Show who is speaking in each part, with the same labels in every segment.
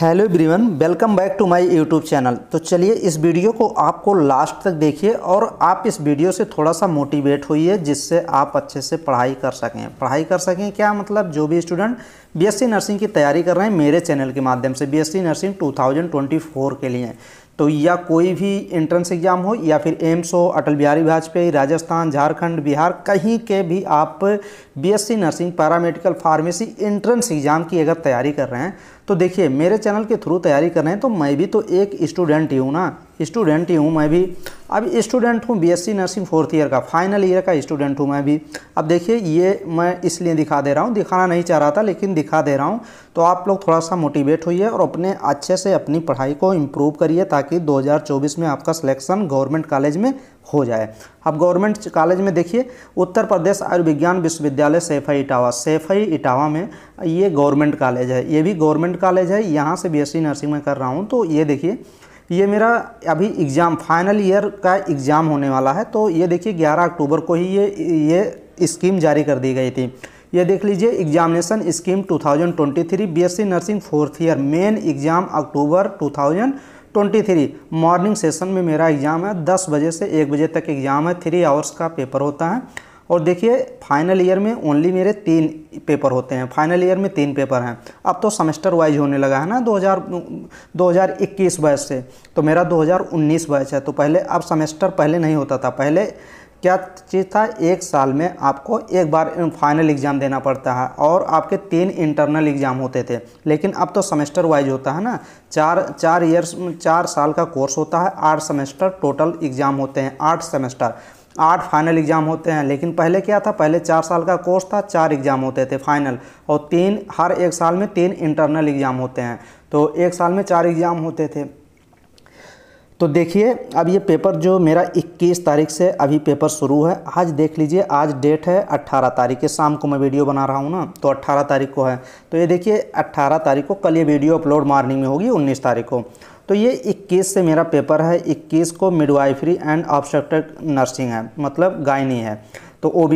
Speaker 1: hello everyone welcome back to my YouTube channel तो चलिए इस वीडियो को आपको लास्ट तक देखिए और आप इस वीडियो से थोड़ा सा मोटिवेट होइए जिससे आप अच्छे से पढ़ाई कर सकें पढ़ाई कर सकें क्या मतलब जो भी स्टूडेंट बीएससी नर्सिंग की तैयारी कर रहे हैं मेरे चैनल के माध्यम से बीएससी नर्सिंग टू के लिए तो या कोई भी एंट्रेंस एग्ज़ाम हो या फिर एम्स हो अटल बिहारी वाजपेयी राजस्थान झारखंड बिहार कहीं के भी आप BSc nursing paramedical pharmacy entrance exam की अगर तैयारी कर रहे हैं तो देखिए मेरे चैनल के थ्रू तैयारी कर रहे हैं तो मैं भी तो एक स्टूडेंट ही हूँ ना स्टूडेंट ही हूँ मैं भी अब स्टूडेंट हूँ बीएससी नर्सिंग फोर्थ ईयर का फाइनल ईयर का स्टूडेंट हूँ मैं भी अब देखिए ये मैं इसलिए दिखा दे रहा हूँ दिखाना नहीं चाह रहा था लेकिन दिखा दे रहा हूँ तो आप लोग थोड़ा सा मोटिवेट होइए और अपने अच्छे से अपनी पढ़ाई को इम्प्रूव करिए ताकि दो में आपका सिलेक्शन गवर्नमेंट कॉलेज में हो जाए अब गवर्नमेंट कॉलेज में देखिए उत्तर प्रदेश आयुर्विज्ञान विश्वविद्यालय सेफई इटावा सेफई इटावा में ये गवर्नमेंट कॉलेज है ये भी गवर्नमेंट कॉलेज है यहाँ से बीएससी नर्सिंग में कर रहा हूँ तो ये देखिए ये मेरा अभी एग्ज़ाम फाइनल ईयर का एग्ज़ाम होने वाला है तो ये देखिए ग्यारह अक्टूबर को ही ये ये स्कीम जारी कर दी गई थी ये देख लीजिए examination scheme 2023 BSc nursing fourth year main exam October twenty three morning session में मेरा एग्ज़ाम है दस बजे से एक बजे तक एग्ज़ाम है थ्री आवर्स का पेपर होता है और देखिए फाइनल ईयर में ओनली मेरे तीन पेपर होते हैं फाइनल ईयर में तीन पेपर हैं अब तो सेमेस्टर वाइज होने लगा है ना 2000 2021 बैच से तो मेरा 2019 बैच है तो पहले अब सेमेस्टर पहले नहीं होता था पहले क्या चीज़ था एक साल में आपको एक बार फाइनल एग्ज़ाम देना पड़ता है और आपके तीन इंटरनल एग्ज़ाम होते थे लेकिन अब तो सेमेस्टर वाइज होता है ना चार चार ईयर्स चार साल का कोर्स होता है आठ सेमेस्टर टोटल एग्ज़ाम होते हैं आठ सेमेस्टर आठ फाइनल एग्ज़ाम होते हैं लेकिन पहले क्या था पहले चार साल का कोर्स था चार एग्ज़ाम होते थे फाइनल और तीन हर एक साल में तीन इंटरनल एग्ज़ाम होते हैं तो एक साल में चार एग्ज़ाम होते थे तो देखिए अब ये पेपर जो मेरा 21 तारीख से अभी पेपर शुरू है आज देख लीजिए आज डेट है 18 तारीख के शाम को मैं वीडियो बना रहा हूँ ना तो 18 तारीख को है तो ये देखिए 18 तारीख को कल ये वीडियो अपलोड मॉर्निंग में होगी 19 तारीख को तो ये 21 से मेरा पेपर है 21 को मिडवाइफरी एंड ऑब्स्ट्रक्टर नर्सिंग है मतलब गायनी है तो ओ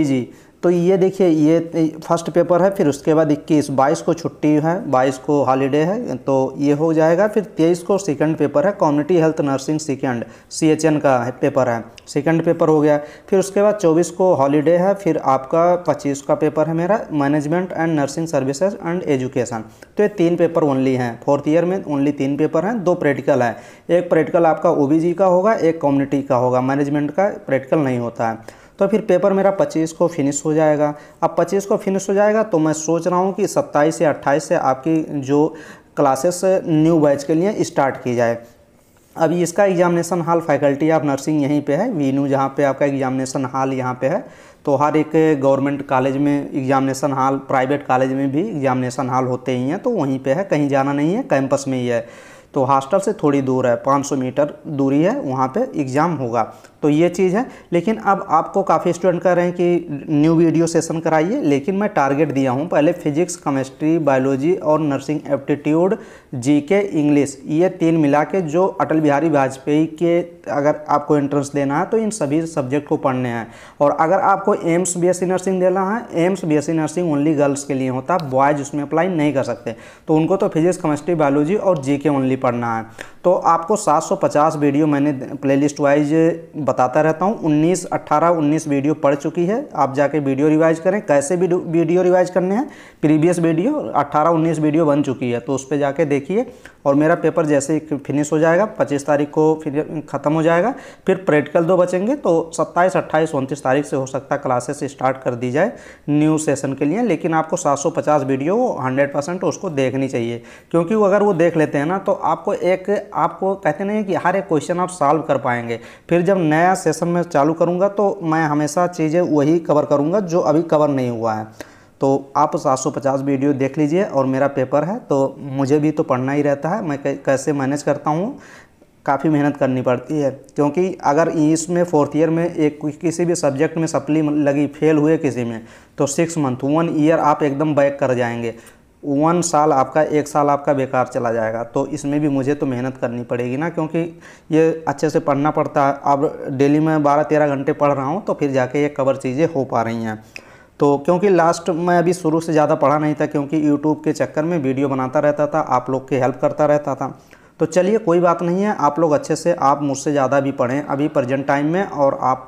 Speaker 1: तो ये देखिए ये फर्स्ट पेपर है फिर उसके बाद इक्कीस बाईस को छुट्टी है बाईस को हॉलीडे है तो ये हो जाएगा फिर तेईस को सेकंड पेपर है community health nursing second CHN का पेपर है सेकंड पेपर हो गया फिर उसके बाद चौबीस को हॉलीडे है फिर आपका पच्चीस का पेपर है मेरा management and nursing services and education तो ये तीन पेपर ओनली हैं फोर्थ ईयर में ओनली तीन पेपर हैं दो प्रैक्टिकल हैं एक प्रैक्टिकल आपका ओ का होगा एक कम्युनिटी का होगा मैनेजमेंट का प्रैक्टिकल नहीं होता है तो फिर पेपर मेरा पच्चीस को फिनिश हो जाएगा अब पच्चीस को फिनिश हो जाएगा तो मैं सोच रहा हूँ कि सत्ताईस या अट्ठाईस से आपकी जो क्लासेस न्यू बैच के लिए स्टार्ट की जाए अभी इसका examination hall faculty of nursing यहीं पे है वीनू जहाँ पे आपका एग्जामिनेशन हॉल यहाँ पे है तो हर एक गवर्नमेंट कॉलेज में एग्जामिनेशन हॉल प्राइवेट कॉलेज में भी एग्जामिनेशन हॉल होते ही हैं तो वहीं पे है कहीं जाना नहीं है कैंपस में ही है तो हॉस्टल से थोड़ी दूर है 500 मीटर दूरी है वहाँ पे एग्ज़ाम होगा तो ये चीज़ है लेकिन अब आपको काफ़ी स्टूडेंट कह रहे हैं कि न्यू वीडियो सेशन कराइए लेकिन मैं टारगेट दिया हूँ पहले फिजिक्स केमिस्ट्री बायोलॉजी और नर्सिंग एप्टीट्यूड जीके इंग्लिश ये तीन मिला के जो अटल बिहारी वाजपेयी के अगर आपको एंट्रेंस देना है तो इन सभी सब्जेक्ट को पढ़ने हैं और अगर आपको एम्स बी नर्सिंग देना है AIIMS B nursing only girls के लिए होता है बॉयज़ उसमें अप्लाई नहीं कर सकते तो उनको तो फिजिक्स केमिस्ट्री बायोलॉजी और जी ओनली पढ़ना है तो आपको 750 वीडियो मैंने प्लेलिस्ट वाइज बताता रहता हूँ 19 18 19 वीडियो पढ़ चुकी है आप जाके वीडियो रिवाइज करें कैसे वीडियो रिवाइज करने हैं प्रीवियस वीडियो 18 19 वीडियो बन चुकी है तो उस पर जाके देखिए और मेरा पेपर जैसे फिनिश हो जाएगा पच्चीस तारीख को फिर ख़त्म हो जाएगा फिर प्रैक्टिकल दो बचेंगे तो सत्ताईस अट्ठाईस उनतीस तारीख से हो सकता है क्लासेस स्टार्ट कर दी जाए न्यू सेशन के लिए लेकिन आपको 750 वीडियो 100 परसेंट उसको देखनी चाहिए क्योंकि अगर वो देख लेते हैं ना तो आपको एक आपको कहते नहीं कि हर एक क्वेश्चन आप सॉल्व कर पाएंगे फिर जब नया सेशन में चालू करूँगा तो मैं हमेशा चीज़ें वही कवर करूँगा जो अभी कवर नहीं हुआ है तो आप 750 वीडियो देख लीजिए और मेरा पेपर है तो मुझे भी तो पढ़ना ही रहता है मैं कैसे मैनेज करता हूँ काफ़ी मेहनत करनी पड़ती है क्योंकि अगर इसमें फोर्थ ईयर में एक किसी भी सब्जेक्ट में सप्ली लगी फेल हुए किसी में तो सिक्स मंथ वन ईयर आप एकदम बैक कर जाएंगे वन साल आपका एक साल आपका बेकार चला जाएगा तो इसमें भी मुझे तो मेहनत करनी पड़ेगी ना क्योंकि ये अच्छे से पढ़ना पड़ता है अब डेली मैं बारह तेरह घंटे पढ़ रहा हूँ तो फिर जाके ये कवर चीज़ें हो पा रही हैं तो क्योंकि लास्ट मैं अभी शुरू से ज़्यादा पढ़ा नहीं था क्योंकि यूट्यूब के चक्कर में वीडियो बनाता रहता था आप लोग की हेल्प करता रहता था तो चलिए कोई बात नहीं है आप लोग अच्छे से आप मुझसे ज़्यादा भी पढ़ें अभी प्रेजेंट टाइम में और आप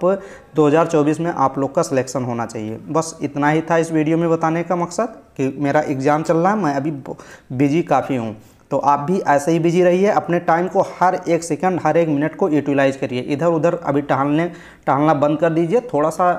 Speaker 1: 2024 में आप लोग का सिलेक्शन होना चाहिए बस इतना ही था इस वीडियो में बताने का मकसद कि मेरा एग्ज़ाम चल रहा है मैं अभी बिजी काफ़ी हूँ तो आप भी ऐसे ही बिजी रहिए अपने टाइम को हर एक सेकंड हर एक मिनट को यूटिलाइज करिए इधर उधर अभी टहलने टहलना बंद कर दीजिए थोड़ा सा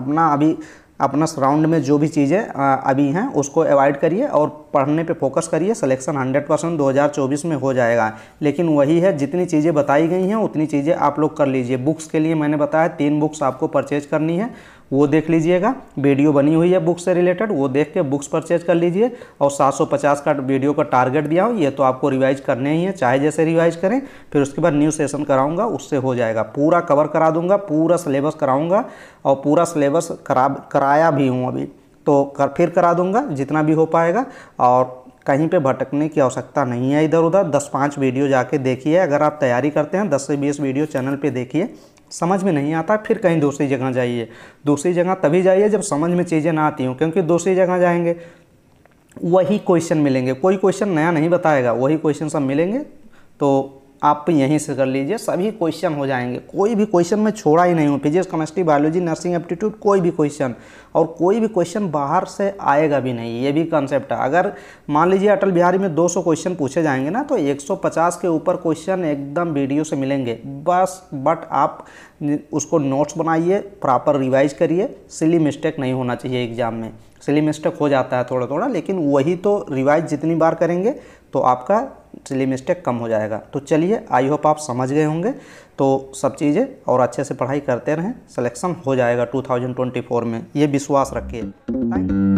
Speaker 1: अपना अभी अपना सराउंड में जो भी चीज़ें अभी हैं उसको अवॉइड करिए और पढ़ने पे फोकस करिए सिलेक्शन 100 परसेंट दो में हो जाएगा लेकिन वही है जितनी चीज़ें बताई गई हैं उतनी चीज़ें आप लोग कर लीजिए बुक्स के लिए मैंने बताया तीन बुक्स आपको परचेज करनी है वो देख लीजिएगा वीडियो बनी हुई है बुक्स से रिलेटेड वो देख के बुक्स परचेज कर लीजिए और 750 का वीडियो का टारगेट दिया हो ये तो आपको रिवाइज करने ही है चाहे जैसे रिवाइज करें फिर उसके बाद न्यू सेशन कराऊंगा उससे हो जाएगा पूरा कवर करा दूंगा पूरा सिलेबस कराऊंगा और पूरा सिलेबस करा कराया भी हूँ अभी तो कर फिर करा दूंगा जितना भी हो पाएगा और कहीं पे भटकने की आवश्यकता नहीं है इधर उधर दस पाँच वीडियो जाके देखिए अगर आप तैयारी करते हैं दस से बीस वीडियो चैनल पे देखिए समझ में नहीं आता फिर कहीं दूसरी जगह जाइए दूसरी जगह तभी जाइए जब समझ में चीज़ें ना आती हों क्योंकि दूसरी जगह जाएंगे वही क्वेश्चन मिलेंगे कोई क्वेश्चन नया नहीं बताएगा वही क्वेश्चन सब मिलेंगे तो आप तो यहीं से कर लीजिए सभी क्वेश्चन हो जाएंगे कोई भी क्वेश्चन मैं छोड़ा ही नहीं हूँ physics chemistry biology nursing aptitude कोई भी क्वेश्चन और कोई भी क्वेश्चन बाहर से आएगा भी नहीं ये भी कंसेप्ट है अगर मान लीजिए अटल बिहारी में 200 क्वेश्चन पूछे जाएंगे ना तो 150 के ऊपर क्वेश्चन एकदम वीडियो से मिलेंगे बस बट आप उसको नोट्स बनाइए प्रॉपर रिवाइज करिए सिली मिस्टेक नहीं होना चाहिए एग्जाम में सिली मिस्टेक हो जाता है थोड़ा थोड़ा लेकिन वही तो रिवाइज जितनी बार करेंगे तो आपका सिली मिस्टेक कम हो जाएगा तो चलिए आई होप आप समझ गए होंगे तो सब चीज़ें और अच्छे से पढ़ाई करते रहें सिलेक्शन हो जाएगा 2024 में ये विश्वास रखिए थैंक यू